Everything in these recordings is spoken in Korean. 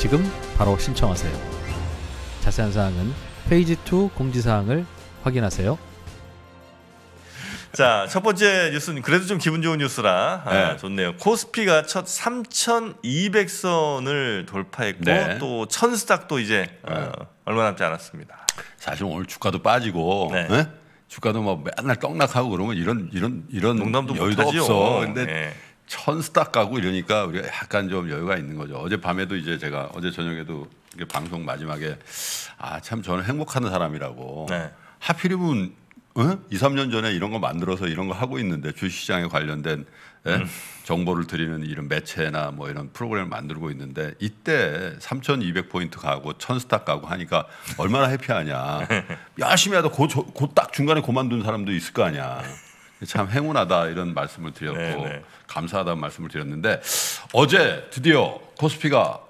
지금 바로 신청하세요. 자세한 사항은 페이지 2 공지사항을 확인하세요. 자, 첫 번째 뉴스는 그래도 좀 기분 좋은 뉴스라 아, 네. 아, 좋네요. 코스피가 첫 3,200선을 돌파했고 네. 또 천스닥도 이제 어, 네. 어, 얼마 남지 않았습니다. 사실 오늘 주가도 빠지고 네. 네? 주가도 뭐 맨날 떡락하고 그러면 이런 이런 이런 농담도 여유도 없어. 근데 예. 천스닥 가고 이러니까 우리가 약간 좀 여유가 있는 거죠. 어젯밤에도 이제 제가 어제 저녁에도 방송 마지막에 아 참 저는 행복한 사람이라고 네. 하필이면 어? 2, 3년 전에 이런 거 만들어서 이런 거 하고 있는데 주시장에 식 관련된 예? 음. 정보를 드리는 이런 매체나 뭐 이런 프로그램을 만들고 있는데 이때 3,200포인트 가고 천스탁 가고 하니까 얼마나 해피하냐. 열심히 하다 고딱 중간에 고만둔 사람도 있을 거 아니야. 참 행운하다 이런 말씀을 드렸고 네네. 네. 감사하다는 말씀을 드렸는데 어제 드디어 코스피가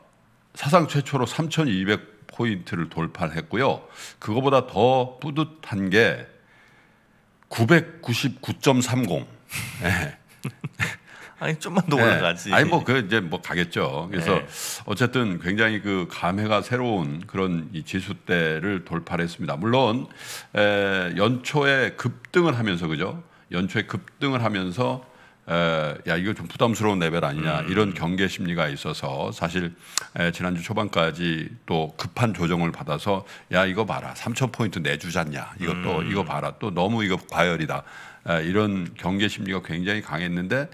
사상 최초로 3,200 포인트를 돌파했고요. 그거보다 더 뿌듯한 게 999.30. 네. 예. 아니 좀만 더 예. 올라가지. 네. 아니 뭐 그 이제 뭐 가겠죠. 그래서 네. 어쨌든 굉장히 그 감회가 새로운 그런 이 지수대를 돌파했습니다. 물론 에, 연초에 급등을 하면서 그죠. 연초에 급등을 하면서 야 이거 좀 부담스러운 레벨 아니냐 음. 이런 경계 심리가 있어서 사실 지난주 초반까지 또 급한 조정을 받아서 야 이거 봐라 3천 포인트 내주잖냐 이것도 음. 이거 봐라 또 너무 이거 과열이다 이런 경계 심리가 굉장히 강했는데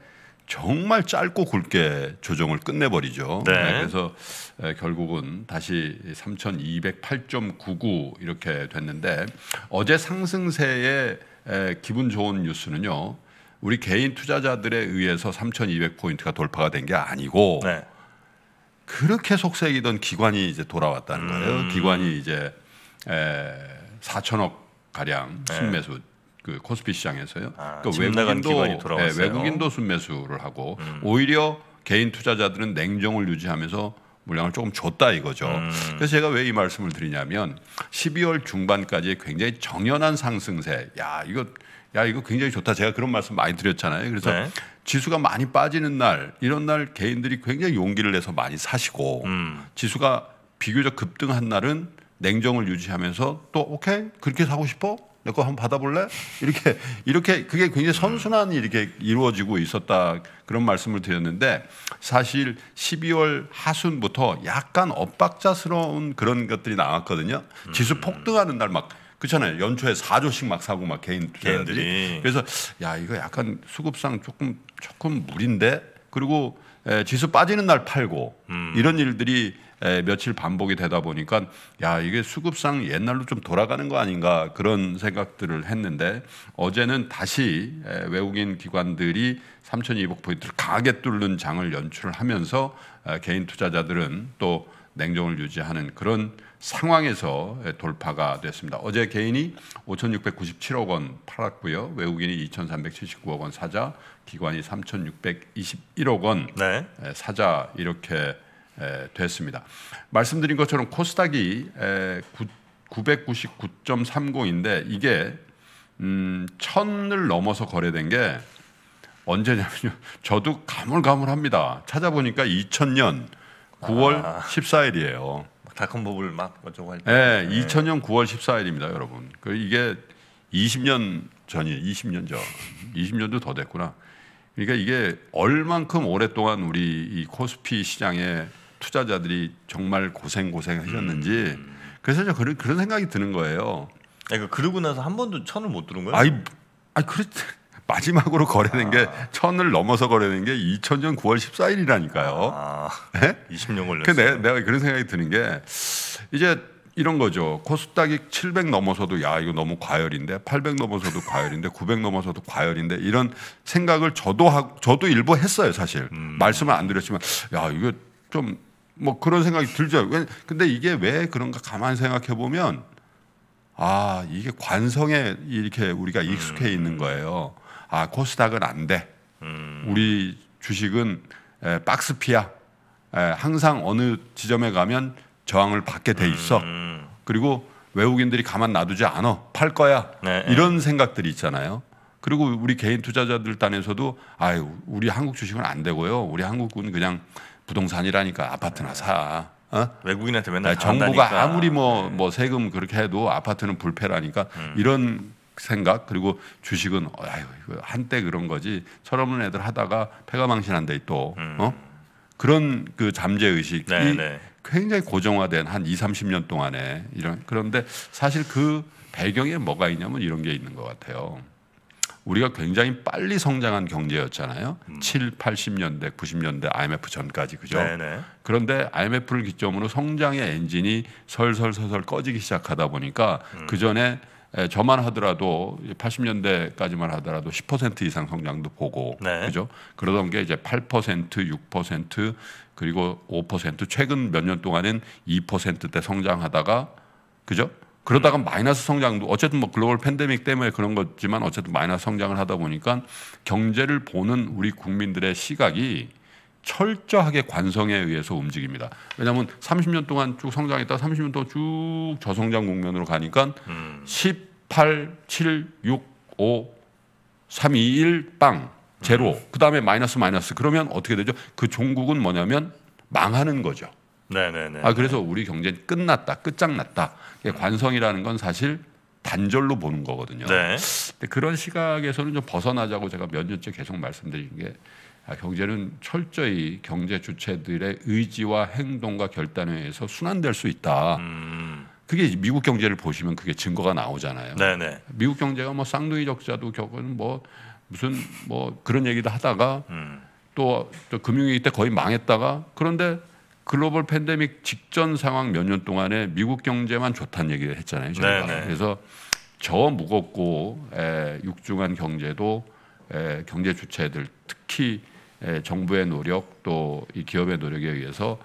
정말 짧고 굵게 조정을 끝내버리죠. 네. 네 그래서 결국은 다시 3,208.99 이렇게 됐는데 어제 상승세의 기분 좋은 뉴스는요. 우리 개인 투자자들에 의해서 3,200포인트가 돌파가 된 게 아니고 네. 그렇게 속색이던 기관이 이제 돌아왔다는 거예요. 음. 기관이 이제 4천억 가량 네. 순매수 네. 그 코스피 시장에서요. 아, 그러니까 외국인도 네, 외국인도 순매수를 하고 음. 오히려 개인 투자자들은 냉정을 유지하면서 물량을 조금 줬다 이거죠. 음. 그래서 제가 왜 이 말씀을 드리냐면 12월 중반까지 굉장히 정연한 상승세. 야 이거 야 이거 굉장히 좋다. 제가 그런 말씀 많이 드렸잖아요. 그래서 네. 지수가 많이 빠지는 날 이런 날 개인들이 굉장히 용기를 내서 많이 사시고 음. 지수가 비교적 급등한 날은 냉정을 유지하면서 또 오케이 그렇게 사고 싶어 내거 한번 받아볼래? 이렇게 이렇게 그게 굉장히 선순환이 이렇게 이루어지고 있었다 그런 말씀을 드렸는데 사실 12월 하순부터 약간 엇박자스러운 그런 것들이 나왔거든요. 지수 음. 폭등하는 날 막 그렇잖아요. 연초에 4조씩 막 사고 막 개인 개인들이 그래서 야 이거 약간 수급상 조금 조금 무리인데 그리고 지수 빠지는 날 팔고 음. 이런 일들이 에, 며칠 반복이 되다 보니까 야 이게 수급상 옛날로 좀 돌아가는 거 아닌가 그런 생각들을 했는데 어제는 다시 에, 외국인 기관들이 3,200 포인트를 강하게 뚫는 장을 연출하면서 개인 투자자들은 또 냉정을 유지하는 그런 상황에서 돌파가 됐습니다. 어제 개인이 5,697억 원 팔았고요. 외국인이 2,379억 원 사자, 기관이 3,621억 원 네. 사자 이렇게 됐습니다. 말씀드린 것처럼 코스닥이 999.30인데 이게 음, 천을 넘어서 거래된 게 언제냐면요. 저도 가물가물합니다. 찾아보니까 2000년 9월 아. 14일이에요. 닷컴법을 막 어쩌고 할 예, 때. 네, 2000년 9월 14일입니다, 여러분. 그 이게 20년 전이에요. 20년 전. 20년도 더 됐구나. 그러니까 이게 얼만큼 오랫동안 우리 이 코스피 시장에 투자자들이 정말 고생 고생 하셨는지 음. 그래서 저 그런 그런 생각이 드는 거예요. 그러니까 그러고 나서 한 번도 천을 못 들은 거예요? 아니, 아니 그랬 마지막으로 거래된 아. 게 천을 넘어서 거래된 게 2000년 9월 14일이라니까요. 아, 네? 예? 20년 걸렸어요. 근데 내가 그런 생각이 드는 게 이제 이런 거죠. 코스닥이 700 넘어서도 야 이거 너무 과열인데 800 넘어서도 과열인데 900 넘어서도 과열인데 이런 생각을 저도 하, 저도 일부 했어요 사실 음. 말씀을 안 드렸지만 야 이거 좀 뭐 그런 생각이 들죠. 근데 이게 왜 그런가 가만 생각해 보면 아 이게 관성에 이렇게 우리가 익숙해 있는 음. 거예요. 아 코스닥은 안 돼. 음. 우리 주식은 에, 박스피야. 에, 항상 어느 지점에 가면 저항을 받게 돼 있어. 음. 그리고 외국인들이 가만 놔두지 않아. 팔 거야. 네, 네. 이런 네. 생각들이 있잖아요. 그리고 우리 개인 투자자들 단에서도 아유 우리 한국 주식은 안 되고요. 우리 한국은 그냥 부동산이라니까 아파트나 네. 사. 어? 외국인한테 맨날 아 정부가 한다니까. 아무리 뭐뭐 뭐, 뭐 네. 세금 그렇게 해도 아파트는 불패라니까 음. 이런 생각 그리고 주식은 아유 한때 그런 거지 철없는 애들 하다가 패가 망신한데 또 음. 어? 그런 그 잠재 의식이 네네. 네. 굉장히 고정화된 한 2, 30년 동안에 이런 그런데 사실 그 배경에 뭐가 있냐면 이런 게 있는 것 같아요. 우리가 굉장히 빨리 성장한 경제였잖아요. 음. 7, 80년대, 90년대 IMF 전까지 그죠? 네네. 네. 그런데 IMF를 기점으로 성장의 엔진이 설설설설 꺼지기 시작하다 보니까 음. 그 전에 예, 저만 하더라도 80년대까지만 하더라도 10% 이상 성장도 보고 네. 그죠? 그러던 게 이제 8%, 6% 그리고 5% 최근 몇 년 동안은 2%대 성장하다가 그죠? 그러다가 음. 마이너스 성장도 어쨌든 뭐 글로벌 팬데믹 때문에 그런 거지만 어쨌든 마이너스 성장을 하다 보니까 경제를 보는 우리 국민들의 시각이 철저하게 관성에 의해서 움직입니다. 왜냐하면 30년 동안 쭉 성장했다 30년 동안 쭉 저성장 국면으로 가니까 음. 18, 7, 6, 5, 3, 2, 1, 빵, 제로. 음. 그 다음에 마이너스 마이너스. 그러면 어떻게 되죠? 그 종국은 뭐냐면 망하는 거죠. 네네네. 아 그래서 우리 경제 는 끝났다, 끝장났다. 음. 관성이라는 건 사실 단절로 보는 거거든요. 네. 근데 그런 시각에서는 좀 벗어나자고 제가 몇 년째 계속 말씀드린 게 아, 경제는 철저히 경제 주체들의 의지와 행동과 결단에 의해서 순환될 수 있다. 음. 그게 미국 경제를 보시면 그게 증거가 나오잖아요. 네네. 미국 경제가 뭐 쌍둥이 적자도 겪은 뭐 무슨 뭐 그런 얘기도 하다가 음. 또, 또 금융위기 때 거의 망했다가 그런데 글로벌 팬데믹 직전 상황 몇 년 동안에 미국 경제만 좋다는 얘기를 했잖아요. 저희가. 네네. 그래서 저 무겁고 에, 육중한 경제도 에, 경제 주체들 특히 예, 정부의 노력 또 이 기업의 노력에 의해서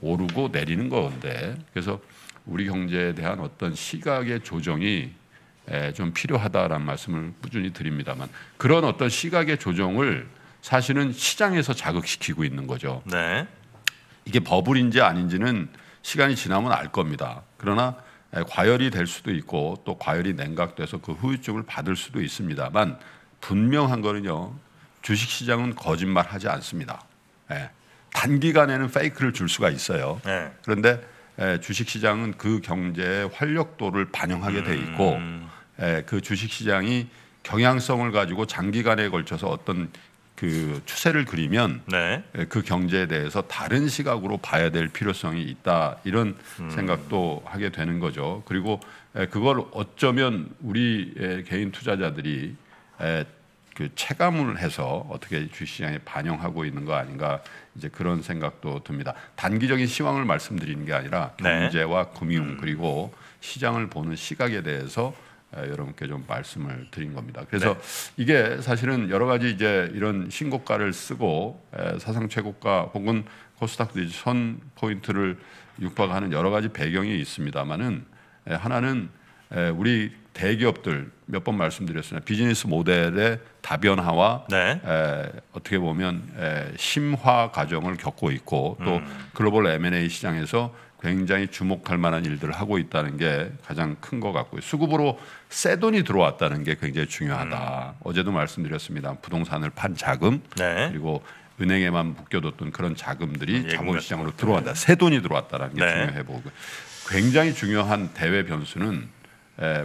오르고 내리는 건데 그래서 우리 경제에 대한 어떤 시각의 조정이 예, 좀 필요하다라는 말씀을 꾸준히 드립니다만 그런 어떤 시각의 조정을 사실은 시장에서 자극시키고 있는 거죠. 네. 이게 버블인지 아닌지는 시간이 지나면 알 겁니다. 그러나 예, 과열이 될 수도 있고 또 과열이 냉각돼서 그 후유증을 받을 수도 있습니다만 분명한 거는요. 주식시장은 거짓말하지 않습니다. 예. 단기간에는 페이크를 줄 수가 있어요. 네. 그런데 예, 주식시장은 그 경제의 활력도를 반영하게 돼 있고 음. 예, 그 주식시장이 경향성을 가지고 장기간에 걸쳐서 어떤 그 추세를 그리면 네. 예, 그 경제에 대해서 다른 시각으로 봐야 될 필요성이 있다 이런 음. 생각도 하게 되는 거죠. 그리고 예, 그걸 어쩌면 우리 개인 투자자들이 그 체감을 해서 어떻게 주시장에 반영하고 있는 거 아닌가 이제 그런 생각도 듭니다. 단기적인 시황을 말씀드리는 게 아니라 네. 경제와 금융 음. 그리고 시장을 보는 시각에 대해서 여러분께 좀 말씀을 드린 겁니다. 그래서 네. 이게 사실은 여러 가지 이제 이런 신고가를 쓰고 사상 최고가 혹은 코스닥 선 포인트를 육박하는 여러 가지 배경이 있습니다만은 하나는 우리 대기업들 몇 번 말씀드렸으나 비즈니스 모델의 다변화와 네. 에, 어떻게 보면 에, 심화 과정을 겪고 있고 또 음. 글로벌 M&A 시장에서 굉장히 주목할 만한 일들을 하고 있다는 게 가장 큰 것 같고요. 수급으로 새 돈이 들어왔다는 게 굉장히 중요하다. 음. 어제도 말씀드렸습니다. 부동산을 판 자금 네. 그리고 은행에만 묶여뒀던 그런 자금들이 음, 자본시장으로 들어왔다. 네. 새 돈이 들어왔다는 게 네. 중요해 보고 굉장히 중요한 대외 변수는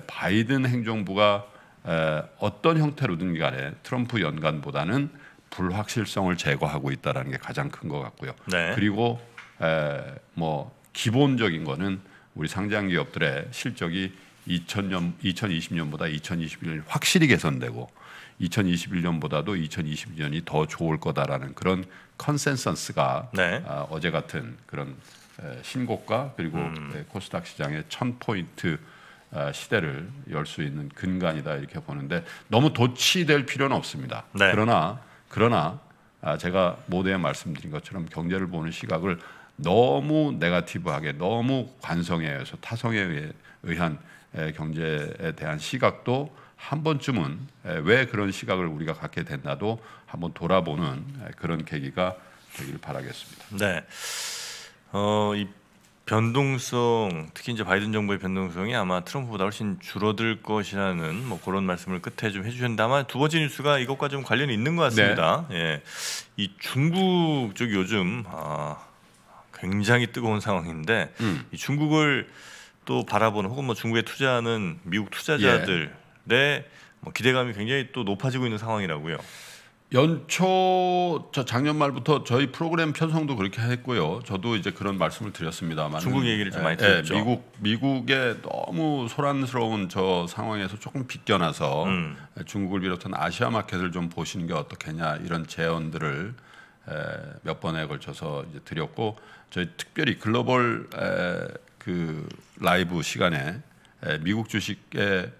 바이든 행정부가 어떤 형태로든 간에 트럼프 연간보다는 불확실성을 제거하고 있다라는 게 가장 큰 것 같고요. 네. 그리고 뭐 기본적인 거는 우리 상장 기업들의 실적이 2000년 2020년보다 2021년 확실히 개선되고 2021년보다도 2022년이 더 좋을 거다라는 그런 컨센서스가 네. 아, 어제 같은 그런 신고가 그리고 음. 코스닥 시장의 1000포인트 어, 시대를 열 수 있는 근간이다 이렇게 보는데 너무 도치될 필요는 없습니다. 네. 그러나 그러나 아, 제가 모두에 말씀드린 것처럼 경제를 보는 시각을 너무 네가티브하게 너무 관성에 의해서 타성에 의한 경제에 대한 시각도 한 번쯤은 왜 그런 시각을 우리가 갖게 됐나도 한번 돌아보는 그런 계기가 되기를 바라겠습니다. 네. 어, 이 변동성, 특히 이제 바이든 정부의 변동성이 아마 트럼프보다 훨씬 줄어들 것이라는 뭐 그런 말씀을 끝에 좀 해주셨는데 아마 두 번째 뉴스가 이것과 좀 관련이 있는 것 같습니다. 네. 예, 이 중국 쪽이 요즘 아, 굉장히 뜨거운 상황인데 음. 이 중국을 또 바라보는 혹은 뭐 중국에 투자하는 미국 투자자들 예. 뭐 기대감이 굉장히 또 높아지고 있는 상황이라고요. 연초 저 작년 말부터 저희 프로그램 편성도 그렇게 했고요. 저도 이제 그런 말씀을 드렸습니다만 중국 얘기를 좀 예, 많이 들었죠. 예, 미국 미국의 너무 소란스러운 저 상황에서 조금 비껴나서 음. 예, 중국을 비롯한 아시아 마켓을 좀 보시는 게 어떻겠냐 이런 제언들을 예, 몇 번에 걸쳐서 이제 드렸고 저희 특별히 글로벌 그 라이브 시간에 미국 주식 에,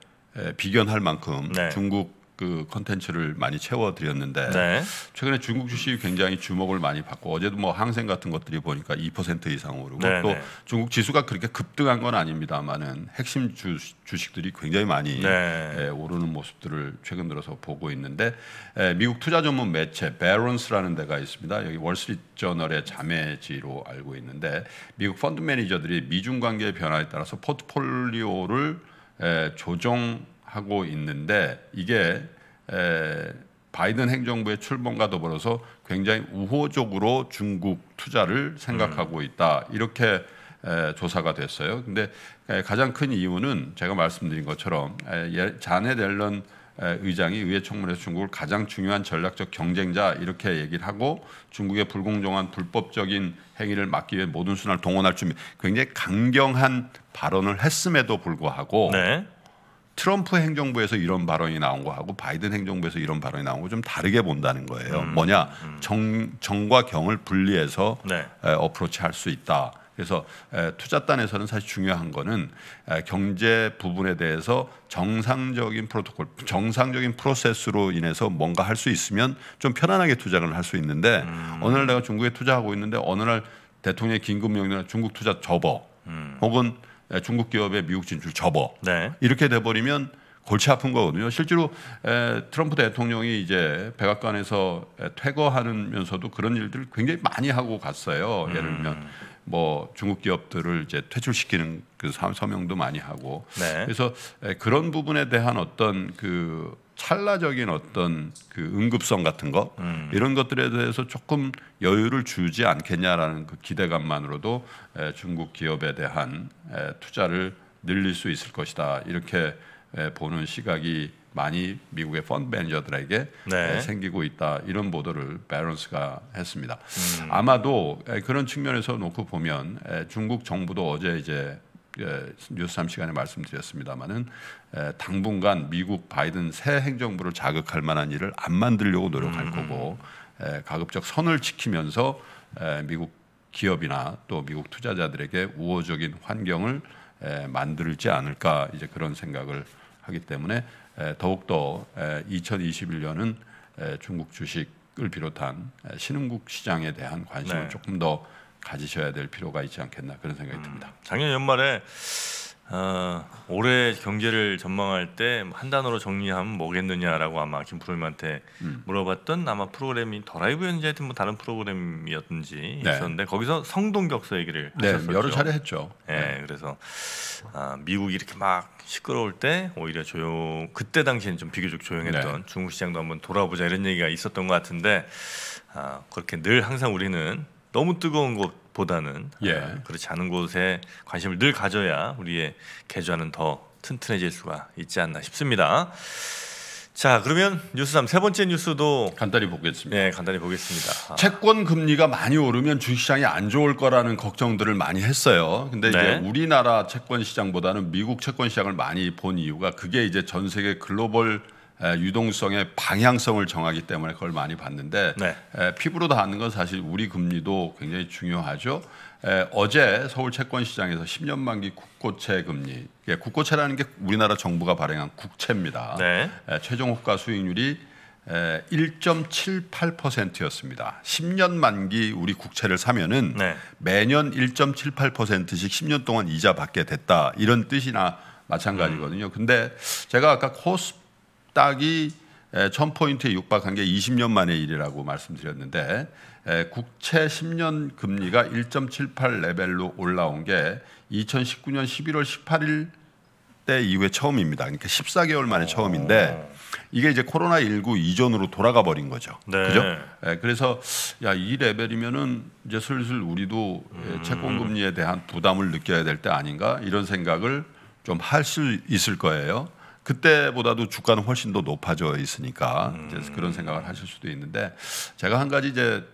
비견할 만큼 네. 중국 그 컨텐츠를 많이 채워드렸는데 네. 최근에 중국 주식이 굉장히 주목을 많이 받고 어제도 뭐 항생 같은 것들이 보니까 2% 이상 오르고 네, 또 네. 중국 지수가 그렇게 급등한 건 아닙니다만은 핵심 주, 주식들이 굉장히 많이 에, 네. 예, 오르는 모습들을 최근 들어서 보고 있는데 에, 예, 미국 투자 전문 매체 베런스라는 데가 있습니다. 여기 월스트리트 저널의 자매지로 알고 있는데 미국 펀드 매니저들이 미중 관계의 변화에 따라서 포트폴리오를 에, 예, 조정 하고 있는데 이게 에, 바이든 행정부의 출범과 더불어서 굉장히 우호적으로 중국 투자를 생각하고 음. 있다 이렇게 에, 조사가 됐어요. 근데 에, 가장 큰 이유는 제가 말씀드린 것처럼 예, 자네 델런 의장이 의회 청문회에서 중국을 가장 중요한 전략적 경쟁자 이렇게 얘기를 하고 중국의 불공정한 불법적인 행위를 막기 위해 모든 수단을 동원할 준비 굉장히 강경한 발언을 했음에도 불구하고 네. 트럼프 행정부에서 이런 발언이 나온 거하고 바이든 행정부에서 이런 발언이 나온 거 좀 다르게 본다는 거예요. 음, 뭐냐 음. 정, 정과 경을 분리해서 네. 에, 어프로치할 수 있다. 그래서 에, 투자단에서는 사실 중요한 거는 에, 경제 부분에 대해서 정상적인 프로토콜, 정상적인 프로세스로 인해서 뭔가 할 수 있으면 좀 편안하게 투자를 할 수 있는데 음. 어느 날 내가 중국에 투자하고 있는데 어느 날 대통령의 긴급 명령을 중국 투자 접어 음. 혹은 예, 중국 기업의 미국 진출 접어 네. 이렇게 돼버리면 골치 아픈 거거든요. 실제로 에, 트럼프 대통령이 이제 백악관에서 퇴거하면서도 그런 일들을 굉장히 많이 하고 갔어요. 음. 예를 들면 음. 뭐 중국 기업들을 이제 퇴출시키는 그 서명도 많이 하고 네. 그래서 에, 그런 부분에 대한 어떤 그 찰나적인 어떤 그 응급성 같은 거 음. 이런 것들에 대해서 조금 여유를 주지 않겠냐라는 그 기대감만으로도 에, 중국 기업에 대한 에, 투자를 늘릴 수 있을 것이다 이렇게 에, 보는 시각이 많이 미국의 펀드 매니저들에게 네. 생기고 있다 이런 보도를 베런스가 했습니다. 음. 아마도 에, 그런 측면에서 놓고 보면 에, 중국 정부도 어제 이제 예, 뉴스3 시간에 말씀드렸습니다마는 예, 당분간 미국 바이든 새 행정부를 자극할 만한 일을 안 만들려고 노력할 음. 음. 거고 예, 가급적 선을 지키면서 미국 기업이나 또 미국 투자자들에게 우호적인 환경을 만들지 않을까 이제 그런 생각을 하기 때문에 더욱더 2021년은 중국 주식을 비롯한 신흥국 시장에 대한 관심을 네. 조금 더 가지셔야 될 필요가 있지 않겠나 그런 생각이 음, 듭니다. 작년 연말에 어, 올해 경제를 전망할 때 한 단어로 정리하면 뭐겠느냐라고 아마 김프로님한테 음. 물어봤던 아마 프로그램이 더 라이브였는지 하여튼 뭐 다른 프로그램이었는지 네. 있었는데 거기서 성동격서 얘기를 네, 하셨었죠. 여러 차례 했죠. 네, 네. 그래서 아, 미국이 이렇게 막 시끄러울 때 오히려 조용 그때 당시에는좀 비교적 조용했던 네. 중국 시장도 한번 돌아보자 이런 얘기가 있었던 것 같은데 아, 그렇게 늘 항상 우리는 너무 뜨거운 곳보다는 예. 아, 그렇지 않은 곳에 관심을 늘 가져야 우리의 계좌는 더 튼튼해질 수가 있지 않나 싶습니다. 자 그러면 뉴스 3 세 번째 뉴스도 간단히 보겠습니다. 네, 간단히 보겠습니다. 아. 채권 금리가 많이 오르면 주식시장이 안 좋을 거라는 걱정들을 많이 했어요. 근데 네. 이제 우리나라 채권 시장보다는 미국 채권 시장을 많이 본 이유가 그게 이제 전 세계 글로벌 유동성의 방향성을 정하기 때문에 그걸 많이 봤는데 네. 피부로 닿는 건 사실 우리 금리도 굉장히 중요하죠. 어제 서울 채권 시장에서 10년 만기 국고채 금리, 국고채라는 게 우리나라 정부가 발행한 국채입니다. 네. 최종 호가 수익률이 1.78%였습니다. 10년 만기 우리 국채를 사면은 네. 매년 1.78%씩 10년 동안 이자 받게 됐다 이런 뜻이나 마찬가지거든요. 음. 근데 제가 아까 코스 딱이 1000포인트에 육박한 게 20년 만의 일이라고 말씀드렸는데 국채 10년 금리가 1.78 레벨로 올라온 게 2019년 11월 18일 때 이후에 처음입니다. 그러니까 14개월 만에 아. 처음인데 이게 이제 코로나 19 이전으로 돌아가 버린 거죠. 네. 그죠? 그래서 야 이 레벨이면은 이제 슬슬 우리도 음. 채권 금리에 대한 부담을 느껴야 될 때 아닌가 이런 생각을 좀 할 수 있을 거예요. 그때보다도 주가는 훨씬 더 높아져 있으니까 음. 그런 생각을 하실 수도 있는데 제가 한 가지 이제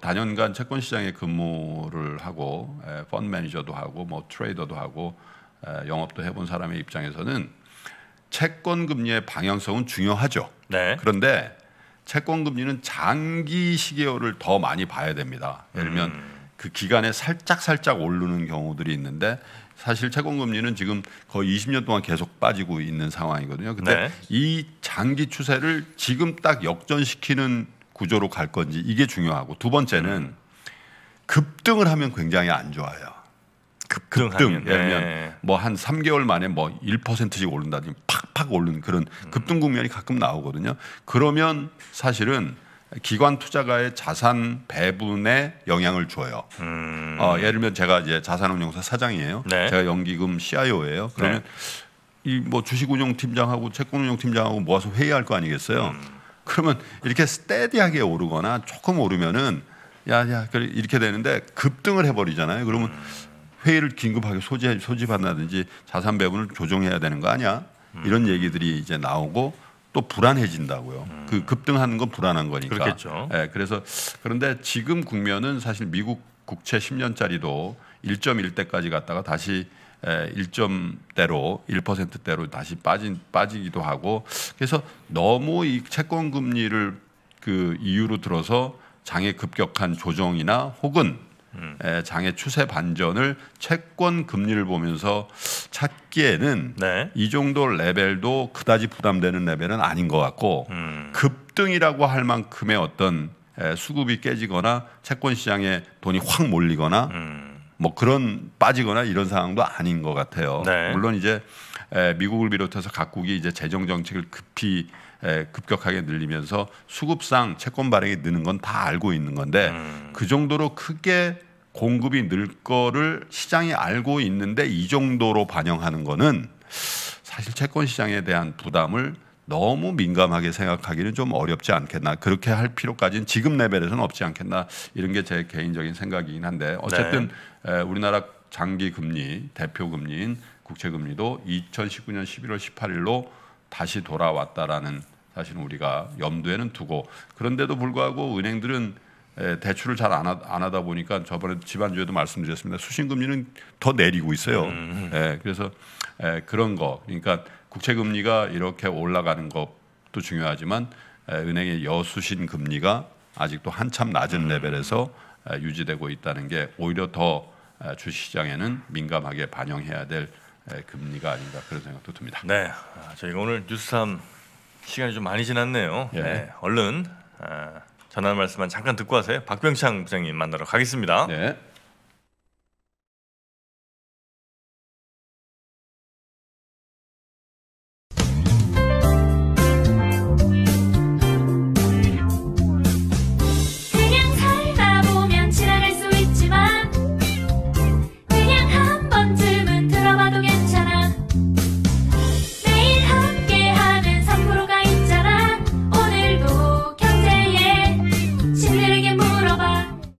다년간 채권 시장에 근무를 하고 에, 펀 매니저도 하고 뭐 트레이더도 하고 에, 영업도 해본 사람의 입장에서는 채권 금리의 방향성은 중요하죠. 네. 그런데 채권 금리는 장기 시계열을 더 많이 봐야 됩니다. 예를 들면 음. 그 기간에 살짝 살짝 오르는 경우들이 있는데 사실 채권금리는 지금 거의 20년 동안 계속 빠지고 있는 상황이거든요. 근데 네. 이 장기 추세를 지금 딱 역전시키는 구조로 갈 건지 이게 중요하고 두 번째는 음. 급등을 하면 굉장히 안 좋아요. 급등 하면 예. 뭐한 3개월 만에 뭐 1%씩 오른다든지 팍팍 오른 그런 음. 급등 국면이 가끔 나오거든요. 그러면 사실은 기관 투자가의 자산 배분에 영향을 줘요. 음. 어, 예를 들면 제가 이제 자산운용사 사장이에요. 네. 제가 연기금 CIO예요. 그러면 네. 이뭐 주식운용 팀장하고 채권운용 팀장하고 모아서 회의할 거 아니겠어요? 음. 그러면 이렇게 스테디하게 오르거나 조금 오르면은 야야 그 이렇게 되는데 급등을 해버리잖아요. 그러면 음. 회의를 긴급하게 소집, 소집한다든지 자산 배분을 조정해야 되는 거 아니야? 이런 음. 얘기들이 이제 나오고 또 불안해진다고요. 음. 그 급등하는 건 불안한 거니까. 그렇겠죠. 예, 그래서 그런데 지금 국면은 사실 미국 국채 10년짜리도 1.1대까지 갔다가 다시 1점대로 예, 1%대로 다시 빠진 빠지기도 하고 그래서 너무 이 채권 금리를 그 이유로 들어서 장의 급격한 조정이나 혹은 음. 장의 추세 반전을 채권 금리를 보면서 찾기에는 네. 이 정도 레벨도 그다지 부담되는 레벨은 아닌 것 같고 음. 급등이라고 할 만큼의 어떤 수급이 깨지거나 채권 시장에 돈이 확 몰리거나 음. 뭐 그런 빠지거나 이런 상황도 아닌 것 같아요. 네. 물론 이제 미국을 비롯해서 각국이 이제 재정 정책을 급히 예, 급격하게 늘리면서 수급상 채권 발행이 느는 건 다 알고 있는 건데 음. 그 정도로 크게 공급이 늘 거를 시장이 알고 있는데 이 정도로 반영하는 거는 사실 채권 시장에 대한 부담을 너무 민감하게 생각하기는 좀 어렵지 않겠나 그렇게 할 필요까지는 지금 레벨에서는 없지 않겠나 이런 게 제 개인적인 생각이긴 한데 어쨌든 네. 우리나라 장기 금리 대표 금리인 국채 금리도 2019년 11월 18일로 다시 돌아왔다라는 사실은 우리가 염두에는 두고 그런데도 불구하고 은행들은 대출을 잘 안 하다 보니까 저번에 집안주에도 말씀드렸습니다. 수신금리는 더 내리고 있어요. 음. 예, 그래서 예, 그런 거 그러니까 국채금리가 이렇게 올라가는 것도 중요하지만 예, 은행의 여수신 금리가 아직도 한참 낮은 음. 레벨에서 유지되고 있다는 게 오히려 더 주시장에는 민감하게 반영해야 될 금리가 아닌가 그런 생각도 듭니다. 네, 아, 저희가 오늘 뉴스삼 시간이 좀 많이 지났네요. 예. 네, 얼른 아, 전화 말씀만 잠깐 듣고 하세요. 박병창 부장님 만나러 가겠습니다. 네.